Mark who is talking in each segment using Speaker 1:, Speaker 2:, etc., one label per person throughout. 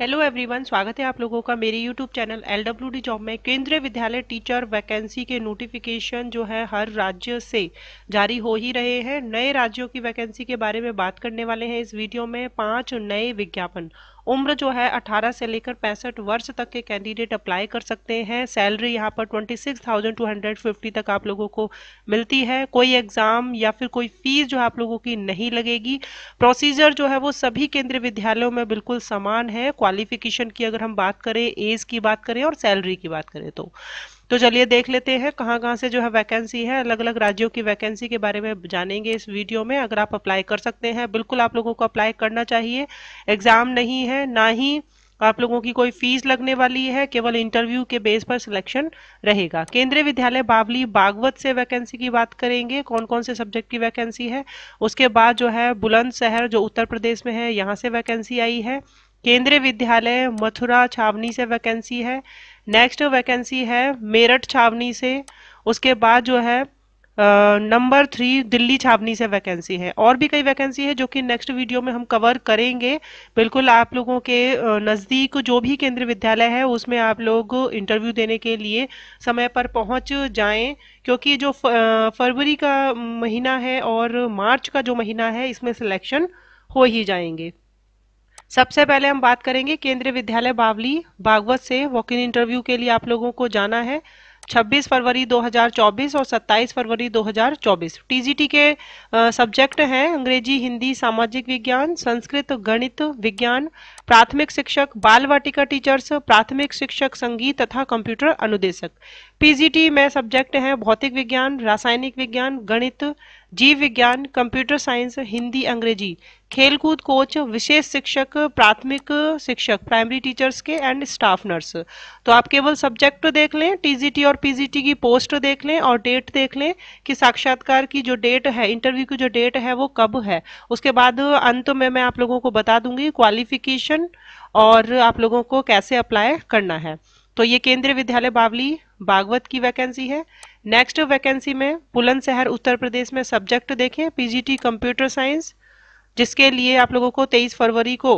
Speaker 1: hello everyone स्वागत है आप लोगों का मेरे YouTube channel L W D job में केंद्रीय विद्यालय टीचर वैकेंसी के नोटिफिकेशन जो है हर राज्य से जारी हो ही रहे हैं नए राज्यों की वैकेंसी के बारे में बात करने वाले हैं इस वीडियो में पांच नए विज्ञापन उम्र जो है 18 से लेकर पैंसठ वर्ष तक के कैंडिडेट अप्लाई कर सकते हैं सैलरी यहाँ पर 26,250 तक आप लोगों को मिलती है कोई एग्ज़ाम या फिर कोई फीस जो आप लोगों की नहीं लगेगी प्रोसीजर जो है वो सभी केंद्रीय विद्यालयों में बिल्कुल समान है क्वालिफिकेशन की अगर हम बात करें एज की बात करें और सैलरी की बात करें तो तो चलिए देख लेते हैं कहाँ कहाँ से जो है वैकेंसी है अलग अलग राज्यों की वैकेंसी के बारे में जानेंगे इस वीडियो में अगर आप अप्लाई कर सकते हैं बिल्कुल आप लोगों को अप्लाई करना चाहिए एग्जाम नहीं है ना ही आप लोगों की कोई फीस लगने वाली है केवल इंटरव्यू के बेस पर सिलेक्शन रहेगा केंद्रीय विद्यालय बावली बागवत से वैकेंसी की बात करेंगे कौन कौन से सब्जेक्ट की वैकेंसी है उसके बाद जो है बुलंदशहर जो उत्तर प्रदेश में है यहाँ से वैकेंसी आई है केंद्रीय विद्यालय मथुरा छावनी से वैकेंसी है नेक्स्ट वैकेंसी है मेरठ छावनी से उसके बाद जो है नंबर थ्री दिल्ली छावनी से वैकेंसी है और भी कई वैकेंसी है जो कि नेक्स्ट वीडियो में हम कवर करेंगे बिल्कुल आप लोगों के नज़दीक जो भी केंद्रीय विद्यालय है उसमें आप लोग इंटरव्यू देने के लिए समय पर पहुंच जाएं क्योंकि जो फरवरी का महीना है और मार्च का जो महीना है इसमें सिलेक्शन हो ही जाएंगे सबसे पहले हम बात करेंगे केंद्रीय विद्यालय बावली भागवत से वॉक इन इंटरव्यू के लिए आप लोगों को जाना है 26 फरवरी 2024 और 27 फरवरी 2024 टीजीटी के सब्जेक्ट हैं अंग्रेजी हिंदी सामाजिक विज्ञान संस्कृत गणित विज्ञान प्राथमिक शिक्षक बाल वाटिका टीचर्स प्राथमिक शिक्षक संगीत तथा कंप्यूटर अनुदेशक पीजीटी में सब्जेक्ट हैं भौतिक विज्ञान रासायनिक विज्ञान गणित जीव विज्ञान कंप्यूटर साइंस हिंदी अंग्रेजी खेलकूद कोच विशेष शिक्षक प्राथमिक शिक्षक प्राइमरी टीचर्स के एंड स्टाफ नर्स तो आप केवल सब्जेक्ट देख लें टीजीटी और पीजीटी की पोस्ट देख लें और डेट देख लें कि साक्षात्कार की जो डेट है इंटरव्यू की जो डेट है वो कब है उसके बाद अंत में मैं आप लोगों को बता दूंगी क्वालिफिकेशन और आप लोगों को कैसे अप्लाई करना है तो ये केंद्रीय विद्यालय बावली बागवत की वैकेंसी है नेक्स्ट वैकेंसी में शहर उत्तर प्रदेश में सब्जेक्ट देखें पीजीटी कंप्यूटर साइंस जिसके लिए आप लोगों को 23 फरवरी को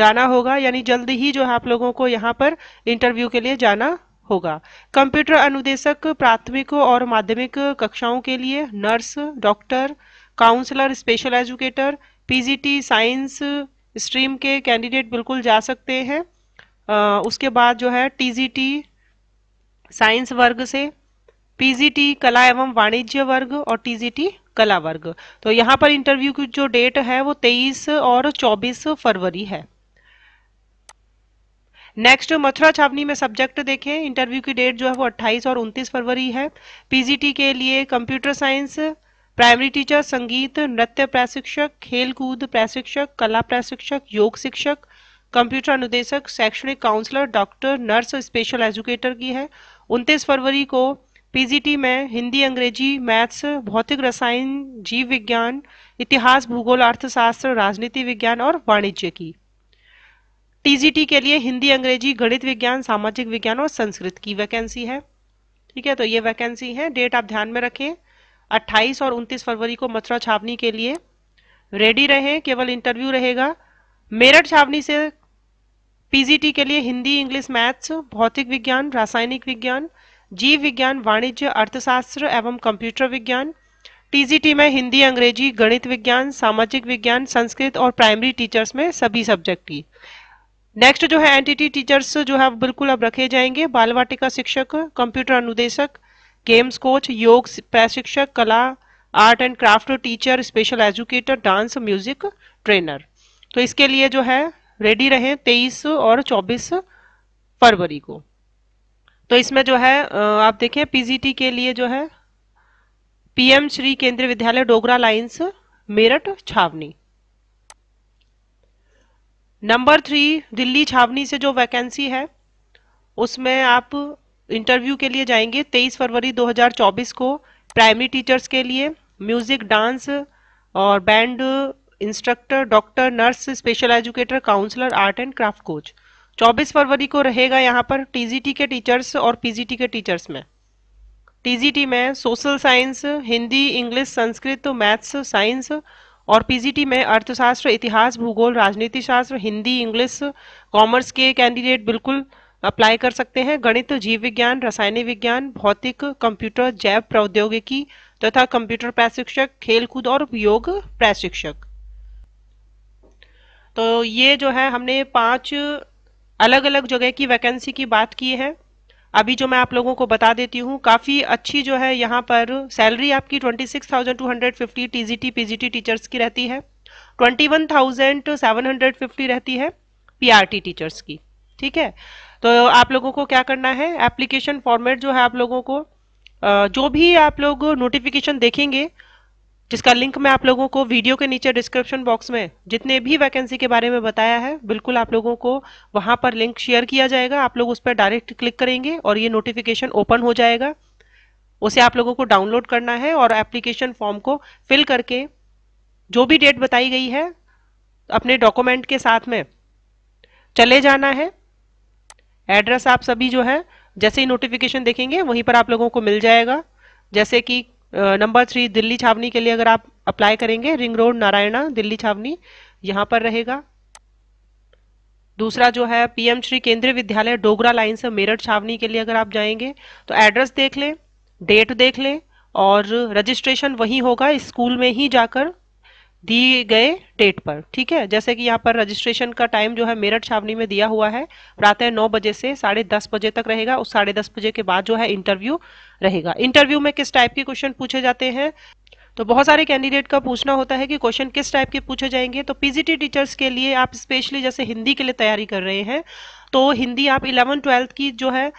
Speaker 1: जाना होगा यानी जल्द ही जो है आप लोगों को यहाँ पर इंटरव्यू के लिए जाना होगा कंप्यूटर अनुदेशक प्राथमिक और माध्यमिक कक्षाओं के लिए nurse doctor counsellor special educator PGT science stream के कैंडिडेट बिल्कुल जा सकते हैं उसके बाद जो है टीजीटी साइंस वर्ग से पीजीटी कला एवं वाणिज्य वर्ग और टीजीटी कला वर्ग तो यहाँ पर इंटरव्यू की जो डेट है वो 23 और 24 फरवरी है नेक्स्ट मथुरा छावनी में सब्जेक्ट देखें इंटरव्यू की डेट जो है वो 28 और 29 फरवरी है पीजीटी के लिए कंप्यूटर साइंस प्राइमरी टीचर संगीत नृत्य प्रशिक्षक खेलकूद प्रशिक्षक कला प्रशिक्षक योग शिक्षक कंप्यूटर अनुदेशक शैक्षणिक counsellor doctor nurse special educator की है उनतीस फरवरी को पीजीटी में हिंदी अंग्रेजी मैथ्स भौतिक रसायन जीव विज्ञान इतिहास भूगोल अर्थशास्त्र राजनीति विज्ञान और वाणिज्य की टीजीटी के लिए हिंदी अंग्रेजी गणित विज्ञान सामाजिक विज्ञान और संस्कृत की वैकेंसी है ठीक है तो ये वैकेंसी है डेट आप ध्यान में रखें 28 और 29 फरवरी को मथुरा छावनी के लिए रेडी रहें केवल इंटरव्यू रहेगा मेरठ छावनी से पीजीटी के लिए हिंदी इंग्लिश मैथ्स भौतिक विज्ञान रासायनिक विज्ञान जीव विज्ञान वाणिज्य अर्थशास्त्र एवं कंप्यूटर विज्ञान टीजीटी में हिंदी अंग्रेजी गणित विज्ञान सामाजिक विज्ञान संस्कृत और प्राइमरी टीचर्स में सभी सब्जेक्ट की नेक्स्ट जो है एनटीटी टीचर्स जो है बिल्कुल अब रखे जाएंगे बाल वाटिका शिक्षक कंप्यूटर अनुदेशक गेम्स कोच योग प्रशिक्षक कला art and craft teacher special educator dance music trainer तो इसके लिए जो है रेडी रहे तेईस और चौबीस फरवरी को तो इसमें जो है आप देखें पीजीटी के लिए जो है पीएम श्री केंद्रीय विद्यालय डोगरा लाइन्स मेरठ छावनी नंबर थ्री दिल्ली छावनी से जो वैकेंसी है उसमें आप इंटरव्यू के लिए जाएंगे 23 फरवरी 2024 को प्राइमरी टीचर्स के लिए म्यूजिक डांस और band instructor doctor nurse special educator counsellor art and craft coach 24 फरवरी को रहेगा यहाँ पर टीजीटी के टीचर्स और पीजीटी के टीचर्स में टीजीटी में social science Hindi English Sanskrit maths science और पीजीटी में अर्थशास्त्र इतिहास भूगोल राजनीति शास्त्र हिंदी इंग्लिश कॉमर्स के कैंडिडेट बिल्कुल अप्लाई कर सकते हैं गणित जीव विज्ञान रसायनिक विज्ञान भौतिक कंप्यूटर जैव प्रौद्योगिकी तथा कंप्यूटर प्रशिक्षक खेलकूद और योग प्रशिक्षक तो ये जो है हमने पांच अलग अलग जगह की वैकेंसी की बात की है अभी जो मैं आप लोगों को बता देती हूँ काफ़ी अच्छी जो है यहाँ पर सैलरी आपकी 26,250 टीजीटी पीजीटी टीचर्स की रहती है 21,750 रहती है पीआरटी टीचर्स की ठीक है तो आप लोगों को क्या करना है एप्लीकेशन फॉर्मेट जो है आप लोगों को जो भी आप लोग नोटिफिकेशन देखेंगे जिसका लिंक मैं आप लोगों को वीडियो के नीचे डिस्क्रिप्शन बॉक्स में जितने भी वैकेंसी के बारे में बताया है बिल्कुल आप लोगों को वहां पर लिंक शेयर किया जाएगा आप लोग उस पर डायरेक्ट क्लिक करेंगे और ये नोटिफिकेशन ओपन हो जाएगा उसे आप लोगों को डाउनलोड करना है और एप्लीकेशन फॉर्म को फिल करके जो भी डेट बताई गई है अपने डॉक्यूमेंट के साथ में चले जाना है एड्रेस आप सभी जो है जैसे ही नोटिफिकेशन देखेंगे वहीं पर आप लोगों को मिल जाएगा जैसे कि नंबर थ्री दिल्ली छावनी के लिए अगर आप अप्लाई करेंगे रिंग रोड नारायणा दिल्ली छावनी यहाँ पर रहेगा दूसरा जो है पीएम श्री केंद्रीय विद्यालय डोगरा लाइन से मेरठ छावनी के लिए अगर आप जाएंगे तो एड्रेस देख लें डेट देख लें और रजिस्ट्रेशन वही होगा स्कूल में ही जाकर दिए गए डेट पर ठीक है जैसे कि यहाँ पर रजिस्ट्रेशन का टाइम जो है मेरठ छावनी में दिया हुआ है प्रातः नौ बजे से साढ़े दस बजे तक रहेगा उस साढ़े दस बजे के बाद जो है इंटरव्यू रहेगा इंटरव्यू में किस टाइप के क्वेश्चन पूछे जाते हैं तो बहुत सारे कैंडिडेट का पूछना होता है कि क्वेश्चन किस टाइप के पूछे जाएंगे तो पीजीटी टीचर्स के लिए आप स्पेशली जैसे हिंदी के लिए तैयारी कर रहे हैं तो हिंदी आप इलेवन ट्वेल्थ की जो है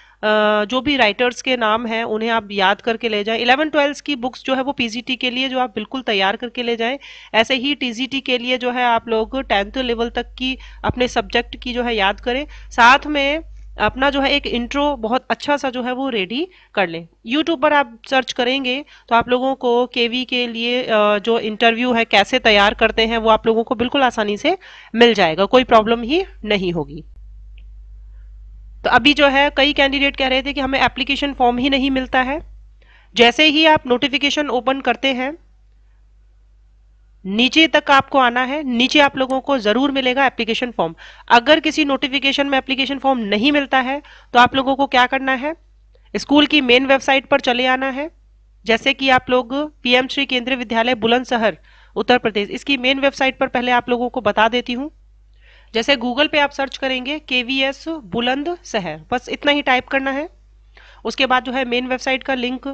Speaker 1: जो भी राइटर्स के नाम हैं उन्हें आप याद करके ले जाएं इलेवन ट्वेल्थ की बुक्स जो है वो पीजीटी के लिए जो आप बिल्कुल तैयार करके ले जाएं ऐसे ही टीजीटी के लिए जो है आप लोग टेंथ लेवल तक की अपने सब्जेक्ट की जो है याद करें साथ में अपना जो है एक इंट्रो बहुत अच्छा सा जो है वो रेडी कर लें यूट्यूब पर आप सर्च करेंगे तो आप लोगों को केवी के लिए जो इंटरव्यू है कैसे तैयार करते हैं वो आप लोगों को बिल्कुल आसानी से मिल जाएगा कोई प्रॉब्लम ही नहीं होगी तो अभी जो है कई कैंडिडेट कह रहे थे कि हमें एप्लीकेशन फॉर्म ही नहीं मिलता है जैसे ही आप नोटिफिकेशन ओपन करते हैं नीचे तक आपको आना है नीचे आप लोगों को जरूर मिलेगा एप्लीकेशन फॉर्म अगर किसी नोटिफिकेशन में एप्लीकेशन फॉर्म नहीं मिलता है तो आप लोगों को क्या करना है स्कूल की मेन वेबसाइट पर चले आना है जैसे कि आप लोग पीएम श्री केंद्रीय विद्यालय बुलंदशहर उत्तर प्रदेश इसकी मेन वेबसाइट पर पहले आप लोगों को बता देती हूँ जैसे गूगल पे आप सर्च करेंगे के वी एस बुलंद शहर बस इतना ही टाइप करना है उसके बाद जो है मेन वेबसाइट का लिंक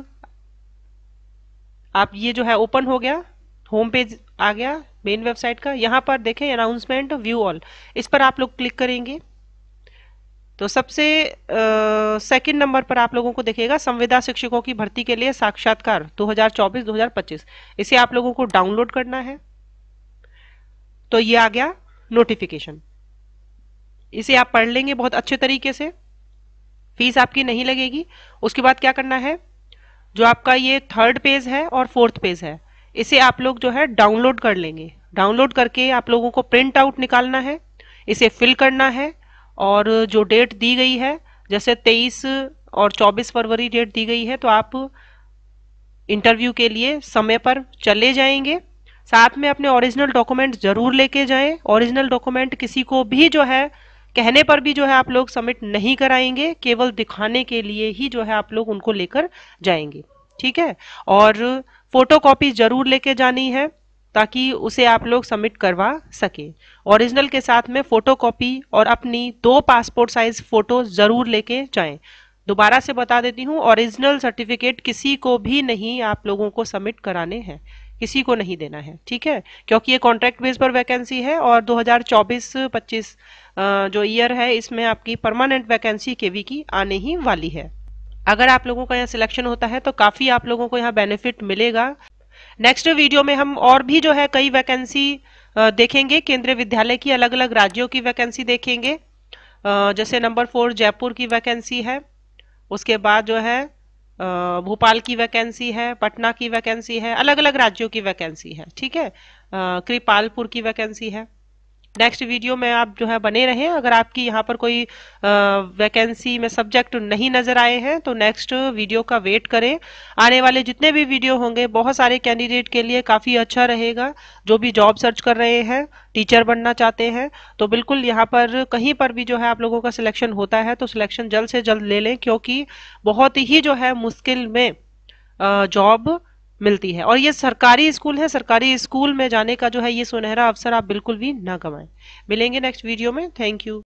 Speaker 1: आप ये जो है ओपन हो गया होम पेज आ गया मेन वेबसाइट का यहाँ पर देखें अनाउंसमेंट व्यू ऑल इस पर आप लोग क्लिक करेंगे तो सबसे सेकंड नंबर पर आप लोगों को देखिएगा संविदा शिक्षकों की भर्ती के लिए साक्षात्कार 2024-2025 इसे आप लोगों को डाउनलोड करना है तो ये आ गया नोटिफिकेशन इसे आप पढ़ लेंगे बहुत अच्छे तरीके से फीस आपकी नहीं लगेगी उसके बाद क्या करना है जो आपका ये थर्ड पेज है और फोर्थ पेज है इसे आप लोग जो है डाउनलोड कर लेंगे डाउनलोड करके आप लोगों को प्रिंट आउट निकालना है इसे फिल करना है और जो डेट दी गई है जैसे 23 और 24 फरवरी डेट दी गई है तो आप इंटरव्यू के लिए समय पर चले जाएंगे साथ में अपने ओरिजिनल डॉक्यूमेंट जरूर लेके जाएं ओरिजिनल डॉक्यूमेंट किसी को भी जो है कहने पर भी जो है आप लोग सबमिट नहीं कराएंगे केवल दिखाने के लिए ही जो है आप लोग उनको लेकर जाएंगे ठीक है और फोटो कॉपी जरूर लेके जानी है ताकि उसे आप लोग सबमिट करवा सकें ओरिजिनल के साथ में फ़ोटो कॉपी और अपनी दो पासपोर्ट साइज़ फ़ोटो ज़रूर लेके जाएं दोबारा से बता देती हूँ ओरिजिनल सर्टिफिकेट किसी को भी नहीं आप लोगों को सबमिट कराने हैं किसी को नहीं देना है ठीक है क्योंकि ये कॉन्ट्रैक्ट बेस पर वैकेंसी है और 2024-25 जो ईयर है इसमें आपकी परमानेंट वैकेंसी केवी की आने ही वाली है अगर आप लोगों का यहाँ सिलेक्शन होता है तो काफ़ी आप लोगों को यहाँ बेनिफिट मिलेगा नेक्स्ट वीडियो में हम और भी जो है कई वैकेंसी देखेंगे केंद्रीय विद्यालय की अलग अलग राज्यों की वैकेंसी देखेंगे जैसे नंबर फोर जयपुर की वैकेंसी है उसके बाद जो है भोपाल की वैकेंसी है पटना की वैकेंसी है अलग अलग राज्यों की वैकेंसी है ठीक है कृपालपुर की वैकेंसी है नेक्स्ट वीडियो में आप जो है बने रहें अगर आपकी यहाँ पर कोई वैकेंसी में सब्जेक्ट नहीं नज़र आए हैं तो नेक्स्ट वीडियो का वेट करें आने वाले जितने भी वीडियो होंगे बहुत सारे कैंडिडेट के लिए काफ़ी अच्छा रहेगा जो भी जॉब सर्च कर रहे हैं टीचर बनना चाहते हैं तो बिल्कुल यहाँ पर कहीं पर भी जो है आप लोगों का सिलेक्शन होता है तो सिलेक्शन जल्द से जल्द ले लें क्योंकि बहुत ही जो है मुश्किल में जॉब मिलती है और ये सरकारी स्कूल है सरकारी स्कूल में जाने का जो है ये सुनहरा अवसर आप बिल्कुल भी ना गंवाएं मिलेंगे नेक्स्ट वीडियो में थैंक यू